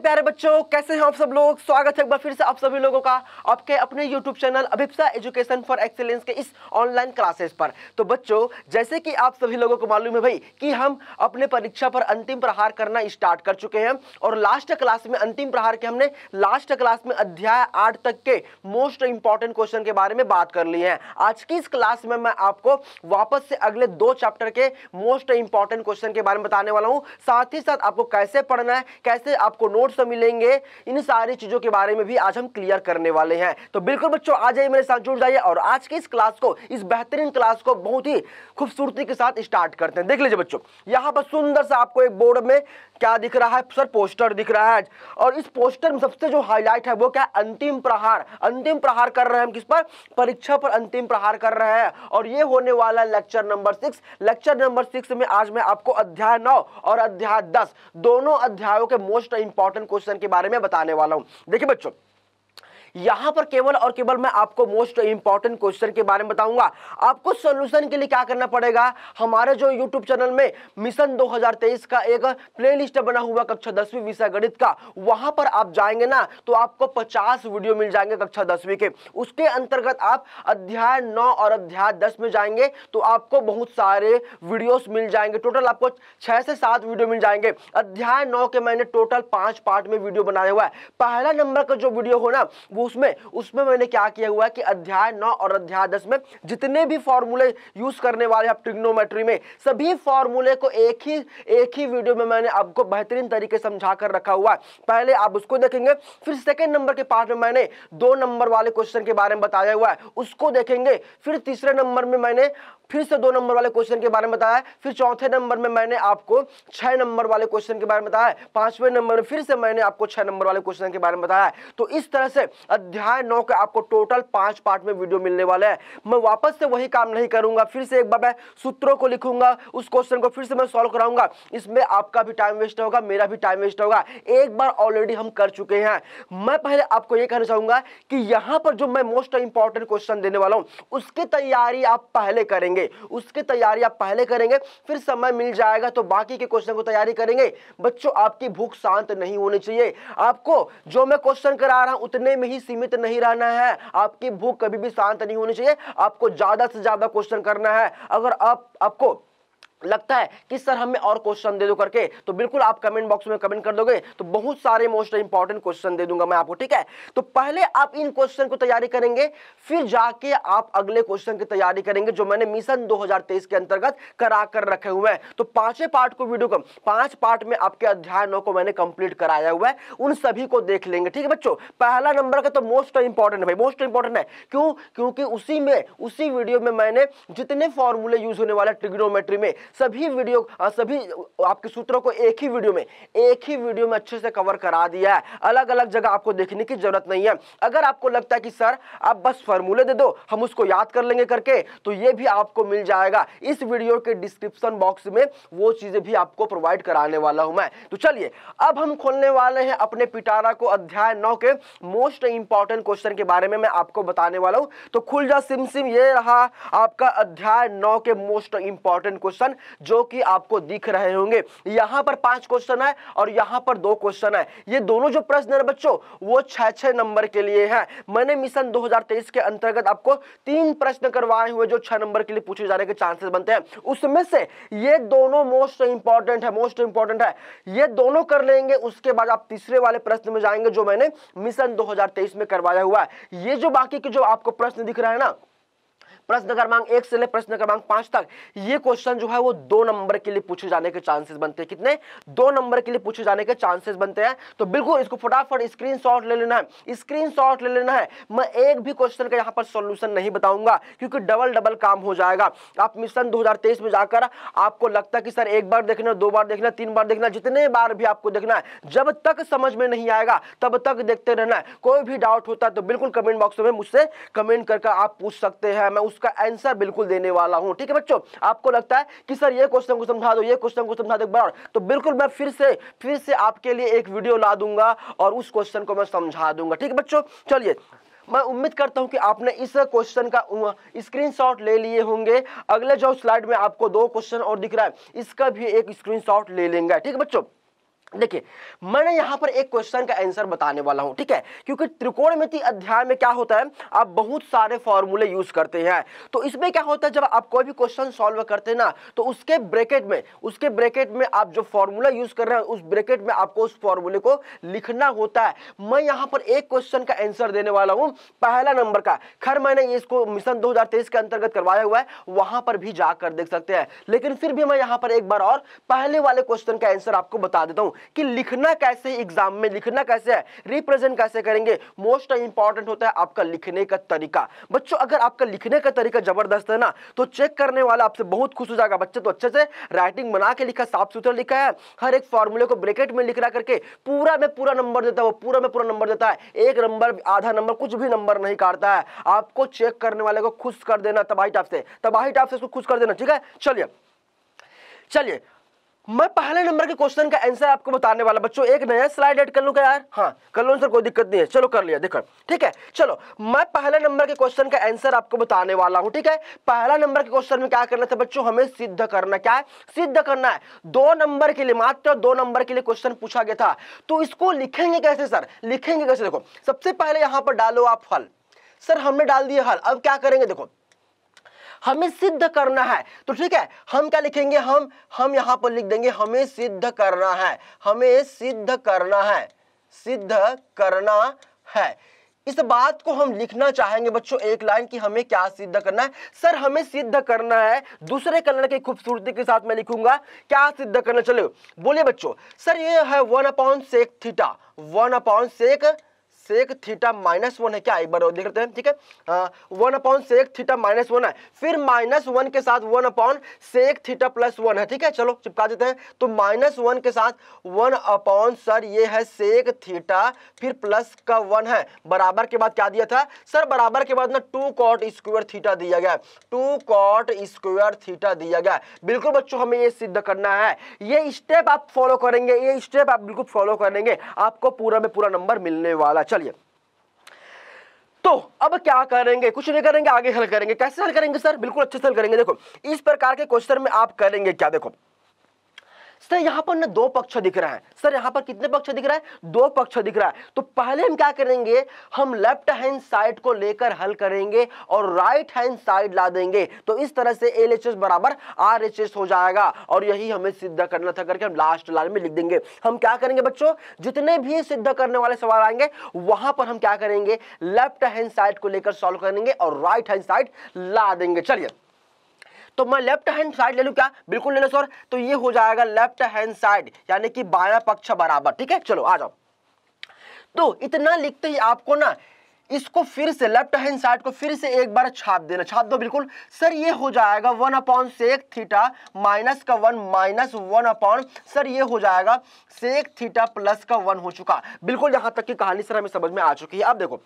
प्यारे प्यारे बच्चों कैसे हैं आप सब लोग स्वागत है एक बार फिर से आप सभी लोगों का आपके अपने YouTube channel Abhipsa education for excellence के इस ऑनलाइन क्लासेस पर तो बच्चों जैसे कि आप सभी लोगों को मालूम है भाई कि हम अपने परीक्षा पर अंतिम प्रहार करना स्टार्ट कर चुके हैं और लास्ट क्लास में अंतिम प्रहार के हमने लास्ट क्लास में अध्याय आठ तक के मोस्ट इंपॉर्टेंट क्वेश्चन के बारे में बात कर ली है आज की इस क्लास में मैं आपको वापस से अगले दो चैप्टर के मोस्ट इंपॉर्टेंट क्वेश्चन के बारे में बताने वाला हूँ साथ ही साथ आपको कैसे पढ़ना है कैसे आपको नोट्स मिले पढ़ेंगे इन सारी चीज़ों के बारे में भी आज हम क्लियर करने वाले हैं तो बिल्कुल बच्चों आ जाइए मेरे साथ जुड़ जाइए और आज की इस क्लास को इस बेहतरीन क्लास को बहुत ही खूबसूरती के साथ स्टार्ट करते हैं देख लीजिए बच्चों यहाँ पर सुंदर सा आपको एक बोर्ड में क्या दिख रहा है सर पोस्टर दिख रहा है और इस पोस्टर में सबसे जो हाईलाइट है वो क्या अंतिम प्रहार अंतिम प्रहार कर रहे हैं हम किस पर परीक्षा पर अंतिम प्रहार कर रहे हैं और ये होने वाला है lecture number six lecture number six में आज मैं आपको अध्याय नौ और अध्याय दस दोनों अध्यायों के मोस्ट इंपॉर्टेंट क्वेश्चन के बारे में बताने वाला हूँ देखिए बच्चों यहां पर केवल और केवल मैं आपको मोस्ट इंपॉर्टेंट क्वेश्चन के बारे में बताऊंगा आपको सोल्यूशन के लिए क्या करना पड़ेगा हमारे जो यूट्यूब चैनल में मिशन 2023 का एक प्लेलिस्ट बना हुआ कक्षा दसवीं विषय गणित का वहां पर आप जाएंगे ना तो आपको पचास वीडियो मिल जाएंगे कक्षा दसवीं के उसके अंतर्गत आप अध्याय नौ और अध्याय दस में जाएंगे तो आपको बहुत सारे वीडियोस मिल जाएंगे टोटल आपको छह से सात वीडियो मिल जाएंगे अध्याय नौ के मैंने टोटल पांच पार्ट में वीडियो बनाया हुआ है पहला नंबर का जो वीडियो हो ना वो उसमें उसमें मैंने क्या किया हुआ है कि अध्याय नौ और अध्याय दस में जितने भी फॉर्मूले यूज करने वाले आप ट्रिग्नोमेट्री में सभी फॉर्मूले को एक ही एक ही वीडियो में मैंने आपको बेहतरीन तरीके समझा कर रखा हुआ है पहले आप उसको देखेंगे फिर सेकेंड नंबर के पार्ट में मैंने दो नंबर वाले क्वेश्चन के बारे में बताया हुआ है उसको देखेंगे फिर तीसरे नंबर में मैंने फिर से दो नंबर वाले क्वेश्चन के बारे में बताया फिर चौथे नंबर में मैंने आपको छह नंबर वाले क्वेश्चन के बारे में बताया पांचवें नंबर में फिर से मैंने आपको छह नंबर वाले क्वेश्चन के बारे में बताया तो इस तरह से अध्याय नौ के आपको टोटल पांच पार्ट में वीडियो मिलने वाला है मैं वापस से वही काम नहीं करूंगा फिर से एक बार मैं सूत्रों को लिखूंगा उस क्वेश्चन को फिर से मैं सॉल्व कराऊंगा इसमें आपका भी टाइम वेस्ट होगा मेरा भी टाइम वेस्ट होगा एक बार ऑलरेडी हम कर चुके हैं मैं पहले आपको ये कहना चाहूंगा कि यहां पर जो मैं मोस्ट इंपॉर्टेंट क्वेश्चन देने वाला हूं उसकी तैयारी आप पहले करेंगे करेंगे उसकी तैयारी आप पहले करेंगे फिर समय मिल जाएगा तो बाकी के क्वेश्चन को तैयारी करेंगे बच्चों आपकी भूख शांत नहीं होनी चाहिए आपको जो मैं क्वेश्चन करा रहा हूं उतने में ही सीमित नहीं रहना है आपकी भूख कभी भी शांत नहीं होनी चाहिए आपको ज़्यादा से ज़्यादा क्वेश्चन करना है अगर आप आपको लगता है कि सर हमें और क्वेश्चन दे दो करके तो बिल्कुल आप कमेंट बॉक्स में कमेंट कर दोगे तो बहुत सारे मोस्ट इंपॉर्टेंट क्वेश्चन दे दूंगा मैं आपको ठीक है तो पहले आप इन क्वेश्चन को तैयारी करेंगे फिर जाके आप अगले क्वेश्चन की तैयारी करेंगे जो मैंने मिशन 2023 के अंतर्गत करा कर रखे हुए हैं तो पांचवें पार्ट को वीडियो को पांच पार्ट में आपके अध्याय नौ को मैंने कंप्लीट कराया हुआ है उन सभी को देख लेंगे ठीक है बच्चों पहला नंबर का तो मोस्ट इंपॉर्टेंट है भाई मोस्ट इंपॉर्टेंट है क्यों क्योंकि उसी में उसी वीडियो में मैंने जितने फॉर्मूले यूज होने वाले ट्रिग्नोमेट्री में सभी वीडियो सभी आपके सूत्रों को एक ही वीडियो में एक ही वीडियो में अच्छे से कवर करा दिया है अलग अलग जगह आपको देखने की जरूरत नहीं है अगर आपको लगता है कि सर आप बस फॉर्मूले दे दो हम उसको याद कर लेंगे करके तो ये भी आपको मिल जाएगा इस वीडियो के डिस्क्रिप्शन बॉक्स में वो चीजें भी आपको प्रोवाइड कराने वाला हूं मैं तो चलिए अब हम खोलने वाले हैं अपने पिटारा को अध्याय नौ के मोस्ट इंपॉर्टेंट क्वेश्चन के बारे में मैं आपको बताने वाला हूं तो खुल जा सिम सिम ये रहा आपका अध्याय नौ के मोस्ट इंपॉर्टेंट क्वेश्चन जो कि आपको दिख रहे होंगे यहां पर पांच क्वेश्चन है और यहां पर दो क्वेश्चन है ये दोनों जो प्रश्न है बच्चों वो छह छह नंबर के लिए है मैंने मिशन 2023 के अंतर्गत आपको तीन प्रश्न करवाए हुए जो छह नंबर के लिए पूछे जाने के चांसेस बनते हैं उसमें से ये दोनों मोस्ट इंपॉर्टेंट है मोस्ट इंपॉर्टेंट है ये दोनों कर लेंगे उसके बाद आप तीसरे वाले प्रश्न में जाएंगे जो मैंने मिशन 2023 में करवाया हुआ है ये जो बाकी के जो आपको प्रश्न दिख रहा है ना प्रश्न क्रमांक एक से ले प्रश्न क्रमांक पांच तक ये क्वेश्चन जो है वो दो नंबर के लिए पूछे जाने के चांसेस बनते हैं कितने दो नंबर के लिए पूछे जाने के चांसेस बनते हैं तो बिल्कुल इसको फटाफट स्क्रीन ले लेना है स्क्रीन ले लेना है मैं एक भी क्वेश्चन का यहाँ पर सोल्यूशन नहीं बताऊंगा क्योंकि डबल डबल काम हो जाएगा आप मिशन दो में जाकर आपको लगता है कि सर एक बार देखना दो बार देखना तीन बार देखना जितने बार भी आपको देखना है जब तक समझ में नहीं आएगा तब तक देखते रहना है कोई भी डाउट होता है तो बिल्कुल कमेंट बॉक्स में मुझसे कमेंट करके आप पूछ सकते हैं मैं उस उसका आंसर बिल्कुल देने वाला हूं ठीक है बच्चों आपको लगता है कि सर ये क्वेश्चन को समझा दो ये क्वेश्चन को समझा दो बार तो बिल्कुल मैं फिर से फिर से आपके लिए एक वीडियो ला दूंगा और उस क्वेश्चन को मैं समझा दूंगा ठीक है बच्चों चलिए मैं उम्मीद करता हूं कि आपने इस क्वेश्चन का स्क्रीनशॉट ले लिए होंगे अगले जो स्लाइड में आपको दो क्वेश्चन और दिख रहा है इसका भी एक स्क्रीनशॉट ले लेंगे ठीक है बच्चों देखिए मैंने यहां पर एक क्वेश्चन का आंसर बताने वाला हूं ठीक है क्योंकि त्रिकोणमिति अध्याय में क्या होता है आप बहुत सारे फॉर्मूले यूज करते हैं तो इसमें क्या होता है जब आप कोई भी क्वेश्चन सॉल्व करते हैं ना तो उसके ब्रैकेट में उसके ब्रैकेट में आप जो फॉर्मूला यूज कर रहे हैं उस ब्रेकेट में आपको उस फॉर्मूले को लिखना होता है मैं यहां पर एक क्वेश्चन का आंसर देने वाला हूं पहला नंबर का खैर मैंने इसको मिशन दो के अंतर्गत करवाया हुआ है वहां पर भी जाकर देख सकते हैं लेकिन फिर भी मैं यहां पर एक बार और पहले वाले क्वेश्चन का आंसर आपको बता देता हूं कि लिखना कैसे एग्जाम में लिखना कैसे है रिप्रेजेंट कैसे करेंगे मोस्ट इंपॉर्टेंट होता है आपका लिखने का तरीका बच्चों अगर आपका लिखने का तरीका जबरदस्त है ना तो चेक करने वाला आपसे बहुत खुश हो जाएगा बच्चे तो अच्छे से राइटिंग बना के लिखा साफ सुथरा लिखा है हर एक फॉर्मूले को ब्रेकेट में लिख रहा करके पूरा में पूरा नंबर देता है वो पूरा में पूरा नंबर देता है एक नंबर आधा नंबर कुछ भी नंबर नहीं काटता है आपको चेक करने वाले को खुश कर देना तबाही टाप से तबाही टाप से उसको खुश कर देना ठीक है चलिए चलिए मैं पहले नंबर के क्वेश्चन का आंसर आपको बताने वाला बच्चों एक नया स्लाइड ऐड कर लूँ क्या यार हाँ कर लो सर कोई दिक्कत नहीं है चलो कर लिया देखो ठीक है चलो मैं पहले नंबर के क्वेश्चन का आंसर आपको बताने वाला हूँ ठीक है पहला नंबर के क्वेश्चन में क्या करना था बच्चों हमें सिद्ध करना क्या है सिद्ध करना है दो नंबर के लिए मात्र दो नंबर के लिए क्वेश्चन पूछा गया था तो इसको लिखेंगे कैसे सर लिखेंगे कैसे देखो सबसे पहले यहाँ पर डालो आप हल सर हमने डाल दिया हल अब क्या करेंगे देखो हमें सिद्ध करना है तो ठीक है हम क्या लिखेंगे हम हम यहां पर लिख देंगे हमें सिद्ध करना है हमें सिद्ध करना है सिद्ध करना है इस बात को हम लिखना चाहेंगे बच्चों एक लाइन की हमें क्या सिद्ध करना है सर हमें सिद्ध करना है दूसरे कलर की खूबसूरती के साथ मैं लिखूंगा क्या सिद्ध करना चलो बोलिए बच्चों सर ये है one upon sec theta one upon sec sec theta minus one है क्या एक बार और देख लेते हैं ठीक है one upon sec theta minus one है फिर माइनस वन के साथ one upon sec theta plus one है ठीक है चलो चिपका देते हैं तो माइनस वन के साथ वन अपॉन सर ये है सेक थीटा फिर प्लस का वन है बराबर के बाद क्या दिया था सर बराबर के बाद ना टू कॉट स्क्वायर थीटा दिया गया टू कॉट स्क्वायर थीटा दिया गया बिल्कुल बच्चों हमें ये सिद्ध करना है ये स्टेप आप फॉलो करेंगे ये स्टेप आप बिल्कुल फॉलो करेंगे आपको पूरा में पूरा नंबर मिलने वाला चलो चलिए तो अब क्या करेंगे कुछ नहीं करेंगे आगे हल करेंगे कैसे हल करेंगे सर बिल्कुल अच्छे से हल करेंगे देखो इस प्रकार के क्वेश्चन में आप करेंगे क्या देखो सर यहाँ पर ना दो पक्ष दिख रहा है सर यहाँ पर कितने पक्ष दिख रहा है दो पक्ष दिख रहा है तो पहले हम क्या करेंगे हम लेफ्ट हैंड साइड को लेकर हल करेंगे और राइट हैंड साइड ला देंगे तो इस तरह से एल एच एस बराबर आर एच एस हो जाएगा और यही हमें सिद्ध करना था करके हम लास्ट लाइन में लिख देंगे हम क्या करेंगे बच्चों जितने भी सिद्ध करने वाले सवाल आएंगे वहां पर हम क्या करेंगे लेफ्ट हैंड साइड को लेकर सॉल्व करेंगे और राइट हैंड साइड ला देंगे चलिए तो मैं लेफ्ट हैंड साइड ले लू क्या बिल्कुल ले लो सर तो ये हो जाएगा लेफ्ट हैंड साइड यानी कि बाया पक्ष बराबर ठीक है चलो आ जाओ तो इतना लिखते ही आपको ना इसको फिर से लेफ्ट हैंड साइड को फिर से एक बार छाप देना छाप दो बिल्कुल सर ये हो जाएगा one upon sec theta minus का one minus one upon sir ये हो जाएगा सेक थीटा प्लस का वन हो चुका बिल्कुल यहां तक की कहानी सर हमें समझ में आ चुकी है अब देखो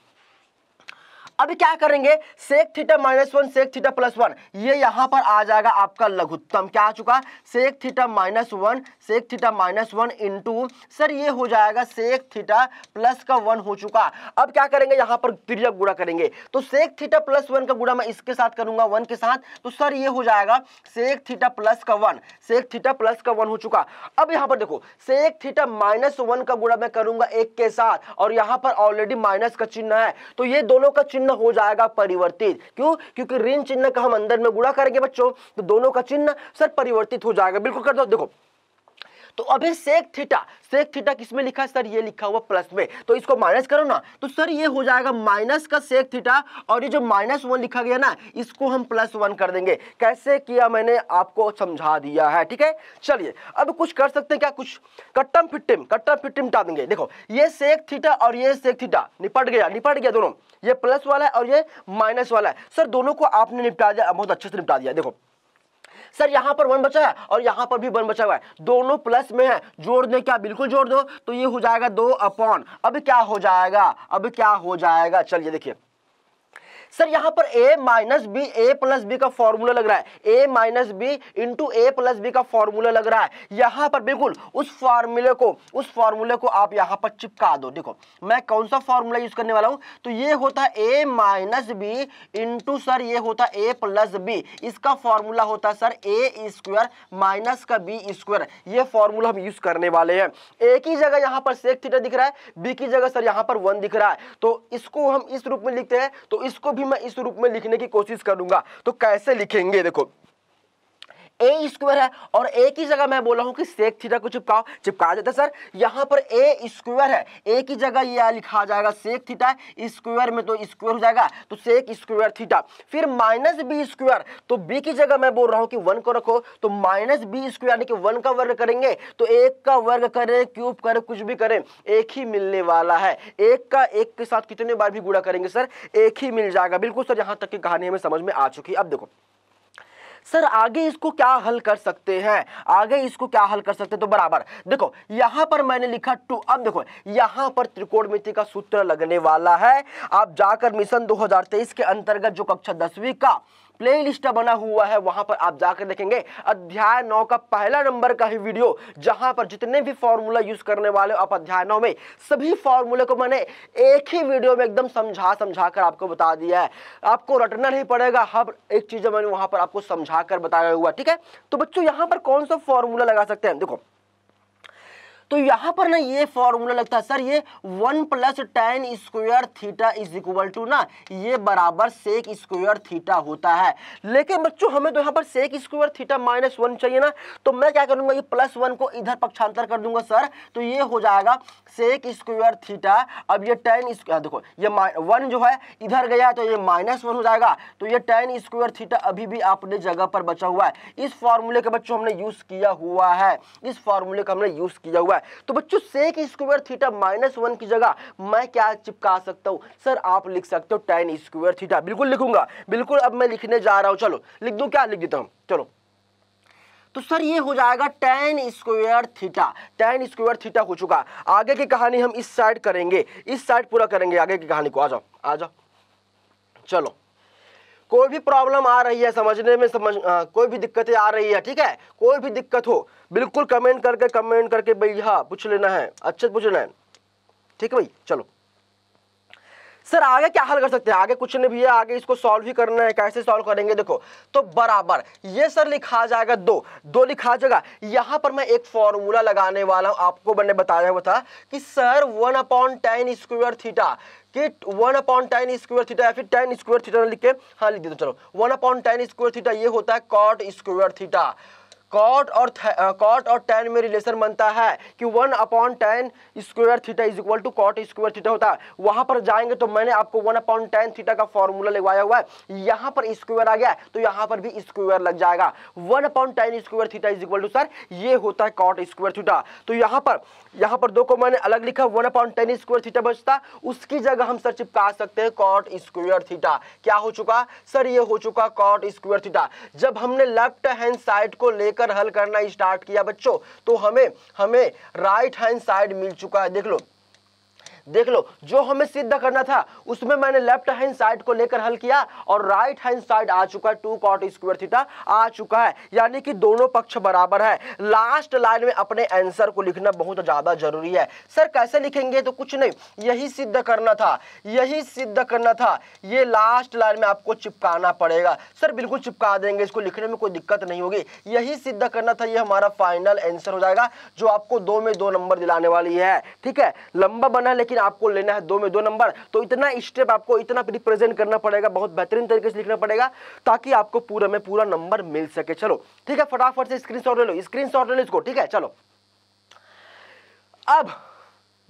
अभी क्या करेंगे sec theta minus one sec theta plus one ये यहां पर आ जाएगा आपका लघुत्तम क्या आ चुका sec theta minus one sec theta minus one into sir ये हो जाएगा सेक थीटा प्लस का वन हो चुका अब क्या करेंगे यहां पर तिरक गुणा करेंगे तो सेक थीटा प्लस वन का गुणा मैं इसके साथ करूंगा वन के साथ तो सर ये हो जाएगा सेक थीटा प्लस का वन सेक थीटा प्लस का वन हो चुका अब यहां पर देखो सेक थीटा माइनस वन का गुणा मैं करूंगा एक के साथ और यहां पर ऑलरेडी माइनस का चिन्ह है तो ये दोनों का चिन्ह चिन्ह हो जाएगा परिवर्तित क्यों क्योंकि ऋण चिन्ह का हम अंदर में गुणा करेंगे बच्चों तो दोनों का चिन्ह सर परिवर्तित हो जाएगा बिल्कुल कर दो देखो तो अभी सेक थीटा सेक थीटा किसमें लिखा है सर ये लिखा हुआ प्लस में तो इसको माइनस करो ना तो सर ये हो जाएगा माइनस का सेक थीटा और ये जो माइनस वन लिखा गया ना इसको हम प्लस वन कर देंगे कैसे किया मैंने आपको समझा दिया है ठीक है चलिए अब कुछ कर सकते हैं क्या कुछ कट्टम फिटिम कट्टम फिटिम टा देंगे देखो ये सेक थीटा और ये सेक थीटा निपट गया निपट गया दोनों ये प्लस वाला है और ये माइनस वाला है सर दोनों को आपने निपटा दिया बहुत अच्छे से निपटा दिया देखो सर यहाँ पर वन बचा है और यहाँ पर भी वन बचा हुआ है दोनों प्लस में है जोड़ दें क्या बिल्कुल जोड़ दो तो ये हो जाएगा दो अपॉन अब क्या हो जाएगा अब क्या हो जाएगा चलिए देखिए सर यहाँ पर A minus B A plus B का फॉर्मूला लग रहा है A minus B into A plus B का फॉर्मूला लग रहा है यहां पर बिल्कुल उस फॉर्मूले को उस फॉर्मूले को आप यहां पर चिपका दो देखो मैं कौन सा फॉर्मूला यूज करने वाला हूं तो ये होता है A minus B into sir ये होता है ए प्लस बी इसका फॉर्मूला होता है सर ए स्क्वायर माइनस का बी स्क्वायर ये फॉर्मूला हम यूज करने वाले हैं ए की जगह यहां पर सेक थीटा दिख रहा है बी की जगह सर यहां पर वन दिख रहा है तो इसको हम इस रूप में लिखते हैं तो इसको भी मैं इस रूप में लिखने की कोशिश करूंगा तो कैसे लिखेंगे देखो ए स्क्वायर है और ए की जगह मैं बोला हूं कि सेक थीटा को चिपकाओ चिपका देते सर यहां पर ए स्क्वायर है ए की जगह यह लिखा जाएगा सेक थीटा स्क्वायर में तो स्क्वायर हो जाएगा तो सेक स्क्वायर थीटा फिर माइनस बी स्क्वायर तो बी की जगह मैं बोल रहा हूं कि वन को रखो तो माइनस बी स्क्वायर यानी कि वन का वर्ग करेंगे तो एक का वर्ग करें क्यूब करें कुछ भी करें एक ही मिलने वाला है एक का एक के साथ कितने बार भी गुड़ा करेंगे सर एक ही मिल जाएगा बिल्कुल सर यहां तक की कहानी हमें समझ में आ चुकी अब देखो सर आगे इसको क्या हल कर सकते हैं आगे इसको क्या हल कर सकते हैं तो बराबर देखो यहां पर मैंने लिखा टू अब देखो यहां पर त्रिकोणमिति का सूत्र लगने वाला है आप जाकर मिशन 2023 के अंतर्गत जो कक्षा दसवीं का प्लेलिस्ट बना हुआ है वहां पर आप जाकर देखेंगे अध्याय नौ का पहला नंबर का ही वीडियो जहां पर जितने भी फॉर्मूला यूज करने वाले आप अध्याय नौ में सभी फॉर्मूले को मैंने एक ही वीडियो में एकदम समझा समझा कर आपको बता दिया है आपको रटना नहीं पड़ेगा हर एक चीज मैंने वहां पर आपको समझा कर बताया हुआ ठीक है तो बच्चों यहाँ पर कौन सा फॉर्मूला लगा सकते हैं देखो तो यहां पर ना ये फॉर्मूला लगता है सर ये one plus tan square theta is equal to ना ये बराबर सेक स्क्वेयर थीटा होता है लेकिन बच्चों हमें तो यहां पर sec square theta minus one चाहिए ना तो मैं क्या करूंगा ये प्लस वन को इधर पक्षांतर कर दूंगा सर तो ये हो जाएगा सेक स्क्वेयर थीटा अब ये टेन स्क्वायर देखो ये वन जो है इधर गया तो ये माइनस वन हो जाएगा तो ये टेन स्क्वायर थीटा अभी भी अपने जगह पर बचा हुआ है इस फॉर्मूले के बच्चों हमने यूज़ किया हुआ है इस फॉर्मूले का हमने यूज़ किया हुआ है है तो बच्चों sec square theta minus one की जगह मैं क्या चिपका सकता हूँ सर आप लिख सकते हो टेन स्क्वायर थीटा बिल्कुल लिखूंगा बिल्कुल अब मैं लिखने जा रहा हूँ चलो लिख दू क्या लिख देता हूँ चलो तो सर ये हो जाएगा tan square theta tan square theta हो चुका आगे की कहानी हम इस साइड करेंगे इस साइड पूरा करेंगे आगे की कहानी को आ जाओ आ जाओ चलो कोई भी प्रॉब्लम आ रही है समझने में समझ आ, कोई भी दिक्कतें आ रही है ठीक है कोई भी दिक्कत हो बिल्कुल कमेंट करके कमेंट करके भाई हाँ पूछ लेना है अच्छे से पूछ लेना है ठीक है भाई चलो सर आगे क्या हल कर सकते हैं आगे कुछ नहीं भैया आगे इसको सॉल्व ही करना है कैसे सॉल्व करेंगे देखो तो बराबर ये सर लिखा जाएगा दो दो लिखा जाएगा यहाँ पर मैं एक फॉर्मूला लगाने वाला हूं आपको मैंने बताया हुआ था कि sir one upon tan square theta कि one upon tan square theta या फिर टेन स्क्वेयर थीटा लिख के हाँ लिख देते चलो one upon tan square theta ये होता है कॉट स्क्वेयर थीटा कॉट और कॉट और टेन में रिलेशन बनता है कि one upon tan square theta is equal to cot square theta होता है वहां पर जाएंगे तो मैंने आपको वन अपॉन टेन थीटा का फॉर्मूला लगवाया हुआ है यहां पर स्क्वेयर आ गया तो यहां पर भी स्क्वेयर लग जाएगा one upon tan square theta is equal to sir ये होता है कॉट स्क्वेयर थीटा तो यहां पर यहाँ पर दो को मैंने अलग लिखा one upon tan square theta बचता उसकी जगह हम सर चिपका सकते हैं कॉट स्क्वायर थीटा क्या हो चुका सर ये हो चुका कॉट स्क्वायर थीटा जब हमने लेफ्ट हैंड साइड को लेकर हल करना स्टार्ट किया बच्चों तो हमें हमें राइट हैंड साइड मिल चुका है देख लो देख लो जो हमें सिद्ध करना था उसमें मैंने लेफ्ट हैंड साइड को लेकर हल किया और राइट हैंड साइड आ चुका है टू कॉट स्क्वेयर थीटा आ चुका है यानी कि दोनों पक्ष बराबर है लास्ट लाइन में अपने आंसर को लिखना बहुत ज्यादा जरूरी है सर कैसे लिखेंगे तो कुछ नहीं यही सिद्ध करना था यही सिद्ध करना था ये लास्ट लाइन में आपको चिपकाना पड़ेगा सर बिल्कुल चिपका देंगे इसको लिखने में कोई दिक्कत नहीं होगी यही सिद्ध करना था ये हमारा फाइनल आंसर हो जाएगा जो आपको दो में दो नंबर दिलाने वाली है ठीक है लंबा बना लेकिन लेकिन आपको लेना है दो में दो नंबर तो इतना स्टेप आपको इतना रिप्रेजेंट करना पड़ेगा बहुत बेहतरीन तरीके से लिखना पड़ेगा ताकि आपको पूरा में पूरा नंबर मिल सके चलो ठीक है फटाफट से स्क्रीन ले लो स्क्रीन ले लो इसको ठीक है चलो अब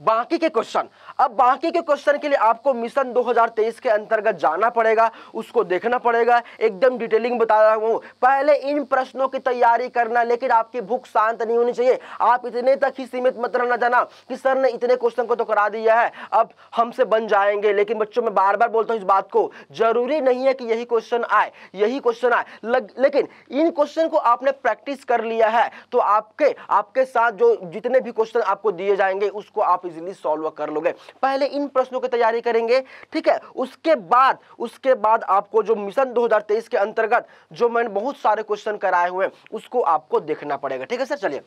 बाकी के क्वेश्चन अब बाकी के क्वेश्चन के लिए आपको मिशन 2023 के अंतर्गत जाना पड़ेगा उसको देखना पड़ेगा एकदम डिटेलिंग बता रहा हूँ पहले इन प्रश्नों की तैयारी करना लेकिन आपकी भूख शांत नहीं होनी चाहिए आप इतने तक ही सीमित मत रहना जाना कि सर ने इतने क्वेश्चन को तो करा दिया है अब हमसे बन जाएंगे लेकिन बच्चों में बार बार बोलता हूँ इस बात को जरूरी नहीं है कि यही क्वेश्चन आए यही क्वेश्चन आए लेकिन इन क्वेश्चन को आपने प्रैक्टिस कर लिया है तो आपके आपके साथ जो जितने भी क्वेश्चन आपको दिए जाएंगे उसको आप इजिली सॉल्व कर लोगे पहले इन प्रश्नों की तैयारी करेंगे ठीक है उसके बाद उसके बाद आपको जो मिशन 2023 के अंतर्गत जो मैंने बहुत सारे क्वेश्चन कराए हुए हैं उसको आपको देखना पड़ेगा ठीक है सर चलिए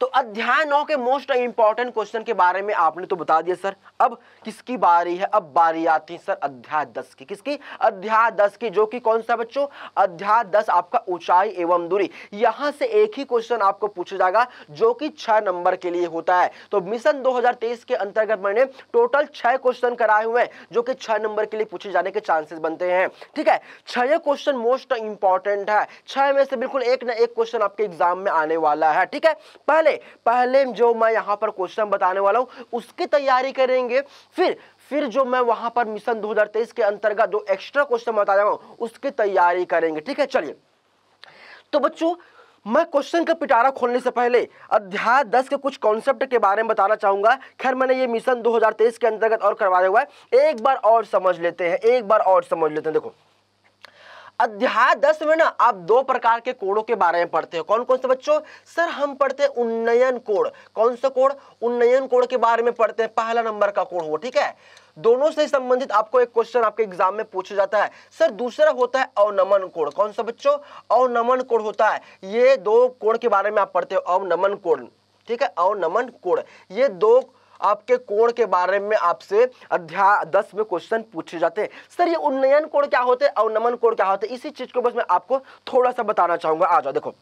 तो अध्याय नौ के मोस्ट इंपॉर्टेंट क्वेश्चन के बारे में आपने तो बता दिया सर अब किसकी बारी है अब बारी आती है सर अध्याय दस की किसकी अध्याय दस की जो कि कौन सा बच्चों अध्याय दस आपका ऊंचाई एवं दूरी यहां से एक ही क्वेश्चन आपको पूछा जाएगा जो कि छह नंबर के लिए होता है तो मिशन 2023 के अंतर्गत मैंने टोटल छह क्वेश्चन कराए हुए हैं जो कि छह नंबर के लिए पूछे जाने के चांसेस बनते हैं ठीक है छह क्वेश्चन मोस्ट इंपॉर्टेंट है छह में से बिल्कुल एक ना एक क्वेश्चन आपके एग्जाम में आने वाला है ठीक है पहले पहले पहले जो मैं यहाँ पर क्वेश्चन बताने वाला हूँ उसकी तैयारी करेंगे फिर फिर जो मैं वहाँ पर मिशन 2023 के अंतर्गत जो एक्स्ट्रा क्वेश्चन बता रहा हूँ उसकी तैयारी करेंगे ठीक है चलिए तो बच्चों मैं क्वेश्चन का पिटारा खोलने से पहले अध्याय दस के कुछ कॉन्सेप्ट के बारे में बताना चाहूंगा खैर मैंने ये मिशन 2023 के अंतर्गत और करवाया हुआ है एक बार और समझ लेते हैं एक बार और समझ लेते हैं देखो अध्याय दस में ना आप दो प्रकार के कोड़ों के बारे में पढ़ते हैं कौन कौन से बच्चों सर हम पढ़ते हैं उन्नयन कोड़ कौन सा कोड़ उन्नयन कोड़ के बारे में पढ़ते हैं पहला नंबर का कोड़ हो ठीक है दोनों से संबंधित आपको एक क्वेश्चन आपके एग्जाम में पूछा जाता है सर दूसरा होता है अवनमन कोण कौन सा बच्चों अवनमन कोण होता है ये दो कोण के बारे में आप पढ़ते हो अवनमन कोण ठीक है अवनमन कोण ये दो आपके कोण के बारे में आपसे अध्याय दस में क्वेश्चन पूछे जाते हैं सर ये उन्नयन कोण क्या होते हैं और नमन कोण क्या होते हैं इसी चीज को बस मैं आपको थोड़ा सा बताना चाहूंगा आ जाओ देखो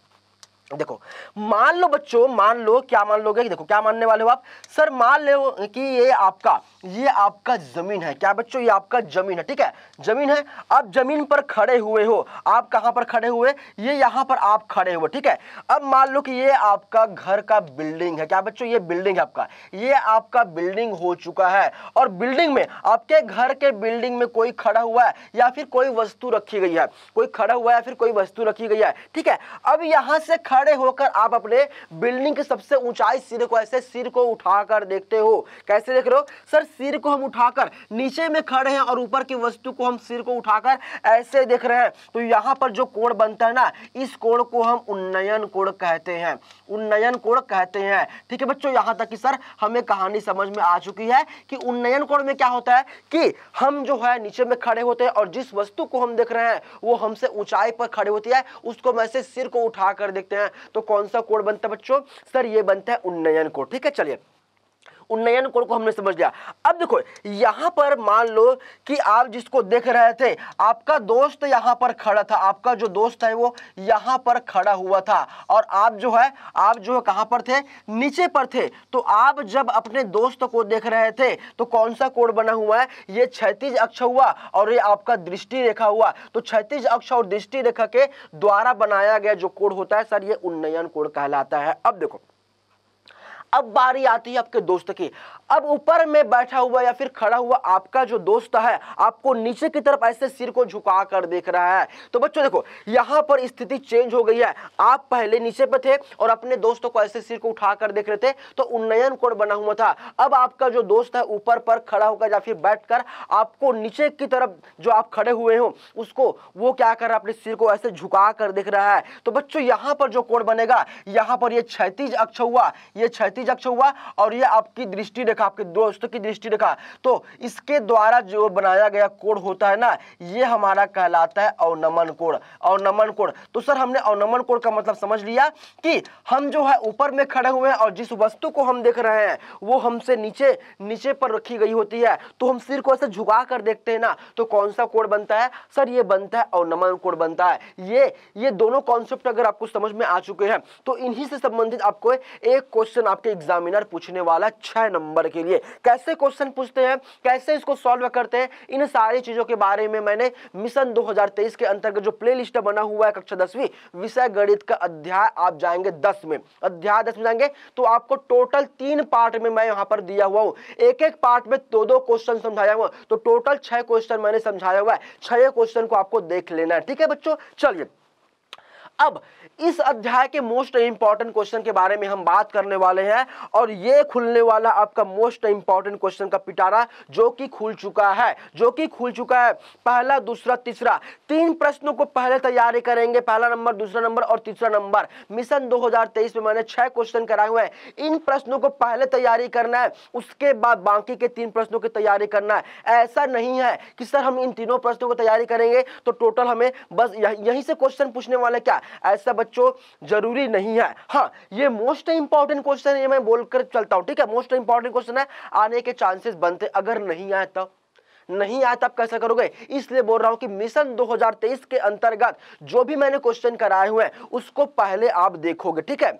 देखो मान लो बच्चों मान लो क्या मान लोगे देखो क्या मानने वाले हो आप सर मान लो कि ये आपका ये आपका जमीन है क्या बच्चों ये आपका जमीन है ठीक है जमीन है अब जमीन पर खड़े हुए हो आप कहां पर खड़े हुए ये यहां पर आप खड़े हुए ठीक है अब मान लो कि ये आपका घर का बिल्डिंग है क्या बच्चों ये बिल्डिंग है आपका ये आपका बिल्डिंग हो चुका है और बिल्डिंग में आपके घर के बिल्डिंग में कोई खड़ा हुआ है या फिर कोई वस्तु रखी गई है कोई खड़ा हुआ है या फिर कोई वस्तु रखी गई है ठीक है अब यहां से खड़ा खड़े होकर आप अपने बिल्डिंग के सबसे ऊंचाई सिर को ऐसे सिर को उठाकर देखते हो कैसे देख रहे हो सर सिर को हम उठाकर नीचे में खड़े हैं और ऊपर की वस्तु को हम सिर को उठाकर ऐसे देख रहे हैं तो यहाँ पर जो कोण बनता है ना इस कोण को हम उन्नयन कोण कहते हैं उन्नयन कोण कहते हैं ठीक है बच्चों यहां तक कि सर हमें कहानी समझ में आ चुकी है कि उन्नयन कोण में क्या होता है कि हम जो है नीचे में खड़े होते हैं और जिस वस्तु को हम देख रहे हैं वो हमसे ऊंचाई पर खड़े होती है उसको हम ऐसे सिर को उठा कर देखते हैं तो कौन सा कोण बनता है बच्चों सर ये बनता है उन्नयन कोण ठीक है चलिए उन्नयन कोण को हमने समझ लिया अब देखो यहां पर मान लो कि आप जिसको देख रहे थे आपका दोस्त यहां पर खड़ा था आपका जो दोस्त है वो यहां पर खड़ा हुआ था और आप जो है आप जो है कहां पर थे नीचे पर थे तो आप जब अपने दोस्त को देख रहे थे तो कौन सा कोण बना हुआ है ये क्षतिज अक्ष हुआ और ये आपका दृष्टि रेखा हुआ तो क्षतिज अक्ष और दृष्टि रेखा के द्वारा बनाया गया जो कोण होता है सर ये उन्नयन कोण कहलाता है अब देखो अब बारी आती है आपके दोस्त की अब ऊपर में बैठा हुआ या फिर खड़ा हुआ आपका जो दोस्त है आपको नीचे की तरफ ऐसे सिर को झुका कर देख रहा है तो बच्चों देखो यहां पर स्थिति चेंज हो गई है आप पहले नीचे पर थे और अपने दोस्तों को ऐसे सिर को उठा कर देख रहे थे तो उन्नयन कोण बना हुआ था अब आपका जो दोस्त है ऊपर पर खड़ा होकर या फिर बैठकर आपको नीचे की तरफ जो आप खड़े हुए हो उसको वो क्या कर रहा है अपने सिर को ऐसे झुका कर देख रहा है तो बच्चों यहां पर जो कोण बनेगा यहाँ पर यह क्षतिज अक्ष हुआ यह क्षतिज अक्ष हुआ और यह आपकी दृष्टि रेखा रखा आपके दोस्तों की दृष्टि रखा तो इसके द्वारा जो बनाया गया कोड होता है ना ये हमारा कहलाता है अवनमन कोड अवनमन कोड तो सर हमने अवनमन कोड का मतलब समझ लिया कि हम जो है ऊपर में खड़े हुए हैं और जिस वस्तु को हम देख रहे हैं वो हमसे नीचे नीचे पर रखी गई होती है तो हम सिर को ऐसे झुका कर देखते हैं ना तो कौन सा कोड बनता है सर ये बनता है अवनमन कोड बनता है ये ये दोनों कॉन्सेप्ट अगर आपको समझ में आ चुके हैं तो इन्हीं से संबंधित आपको एक क्वेश्चन आपके एग्जामिनर पूछने वाला छह नंबर के लिए कैसे क्वेश्चन पूछते हैं कैसे इसको सॉल्व करते हैं इन सारी चीज़ों के बारे में मैंने मिशन 2023 के अंतर्गत जो प्ले बना हुआ है कक्षा दसवीं विषय गणित का अध्याय आप जाएंगे दस में अध्याय दस में जाएंगे तो आपको टोटल तीन पार्ट में मैं यहां पर दिया हुआ हूं एक एक पार्ट में दो दो क्वेश्चन समझाया हुआ तो टोटल छह क्वेश्चन मैंने समझाया हुआ है छह क्वेश्चन को आपको देख लेना है ठीक है बच्चों चलिए अब इस अध्याय के मोस्ट इंपॉर्टेंट क्वेश्चन के बारे में हम बात करने वाले हैं और ये खुलने वाला आपका मोस्ट इंपॉर्टेंट क्वेश्चन का पिटारा जो कि खुल चुका है जो कि खुल चुका है पहला दूसरा तीसरा तीन प्रश्नों को पहले तैयारी करेंगे पहला नंबर दूसरा नंबर और तीसरा नंबर मिशन 2023 में मैंने छह क्वेश्चन कराए हुए हैं इन प्रश्नों को पहले तैयारी करना है उसके बाद बाकी के तीन प्रश्नों की तैयारी करना है ऐसा नहीं है कि सर हम इन तीनों प्रश्नों को तैयारी करेंगे तो टोटल हमें बस यहीं से क्वेश्चन पूछने वाले क्या ऐसा बच्चों जरूरी नहीं है हाँ ये मोस्ट इंपॉर्टेंट क्वेश्चन है मैं बोलकर चलता हूँ ठीक है मोस्ट इंपॉर्टेंट क्वेश्चन है आने के चांसेस बनते अगर नहीं आए तो नहीं आया तो आप कैसे करोगे इसलिए बोल रहा हूं कि मिशन 2023 के अंतर्गत जो भी मैंने क्वेश्चन कराए हुए हैं उसको पहले आप देखोगे ठीक है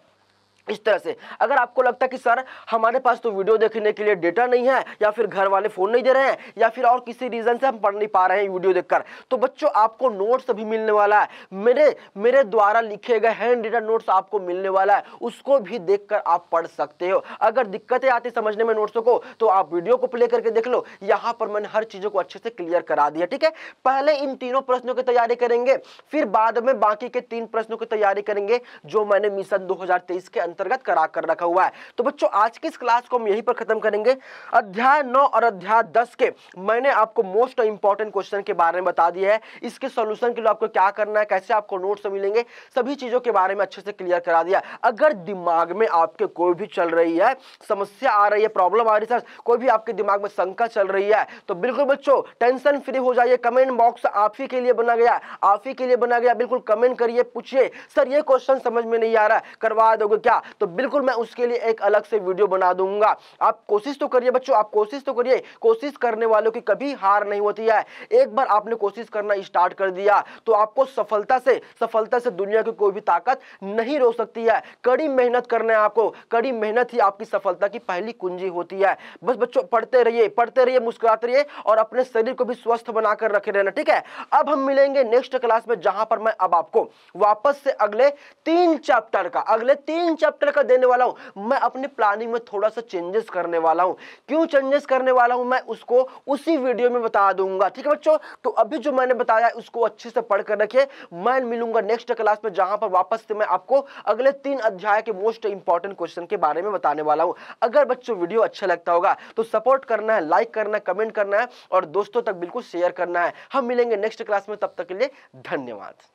इस तरह से अगर आपको लगता है कि सर हमारे पास तो वीडियो देखने के लिए डेटा नहीं है या फिर घर वाले फ़ोन नहीं दे रहे हैं या फिर और किसी रीज़न से हम पढ़ नहीं पा रहे हैं वीडियो देखकर तो बच्चों आपको नोट्स भी मिलने वाला है मेरे मेरे द्वारा लिखे गए हैंड रिटन नोट्स आपको मिलने वाला है उसको भी देख आप पढ़ सकते हो अगर दिक्कतें आती समझने में नोट्सों को तो आप वीडियो को प्ले करके देख लो यहाँ पर मैंने हर चीज़ों को अच्छे से क्लियर करा दिया ठीक है पहले इन तीनों प्रश्नों की तैयारी करेंगे फिर बाद में बाकी के तीन प्रश्नों की तैयारी करेंगे जो मैंने मिशन दो के अंतर्गत करा कर रखा हुआ है तो बच्चों आज की इस क्लास को हम यहीं पर खत्म करेंगे अध्याय नौ और अध्याय दस के मैंने आपको मोस्ट इंपॉर्टेंट क्वेश्चन के बारे में बता दिया है इसके सोल्यूशन के लिए आपको क्या करना है कैसे आपको नोट मिलेंगे सभी चीजों के बारे में अच्छे से क्लियर करा दिया अगर दिमाग में आपके कोई भी चल रही है समस्या आ रही है प्रॉब्लम आ रही है सर कोई भी आपके दिमाग में शंका चल रही है तो बिल्कुल बच्चों टेंशन फ्री हो जाइए कमेंट बॉक्स आप ही के लिए बना गया आप ही के लिए बना गया बिल्कुल कमेंट करिए पूछिए सर ये क्वेश्चन समझ में नहीं आ रहा करवा दोगे क्या तो बिल्कुल मैं उसके लिए एक अलग से वीडियो बना दूंगा आप कोशिश तो करिए बच्चों आप कोशिश तो करिए कोशिश करने वालों की कभी हार नहीं होती है एक बार आपने कोशिश करना स्टार्ट कर दिया तो आपको सफलता से सफलता से दुनिया की कोई भी ताकत नहीं रो सकती है कड़ी मेहनत करना है आपको कड़ी मेहनत ही आपकी सफलता की पहली कुंजी होती है बस बच्चों पढ़ते रहिए पढ़ते रहिए मुस्कुराते रहिए और अपने शरीर को भी स्वस्थ बनाकर रखे रहना ठीक है अब हम मिलेंगे नेक्स्ट क्लास में जहां पर मैं अब आपको वापस से अगले तीन चैप्टर का अगले तीन चैप्टर अप्रैल का देने वाला हूं मैं अपनी प्लानिंग में थोड़ा सा चेंजेस करने वाला हूं क्यों चेंजेस करने वाला हूं मैं उसको उसी वीडियो में बता दूंगा ठीक है बच्चों तो अभी जो मैंने बताया उसको अच्छे से पढ़ कर रखिए मैं मिलूंगा नेक्स्ट क्लास में जहां पर वापस से मैं आपको अगले तीन अध्याय के मोस्ट इंपॉर्टेंट क्वेश्चन के बारे में बताने वाला हूं अगर बच्चों वीडियो अच्छा लगता होगा तो सपोर्ट करना है लाइक करना है कमेंट करना है और दोस्तों तक बिल्कुल शेयर करना है हम मिलेंगे नेक्स्ट क्लास में तब तक के लिए धन्यवाद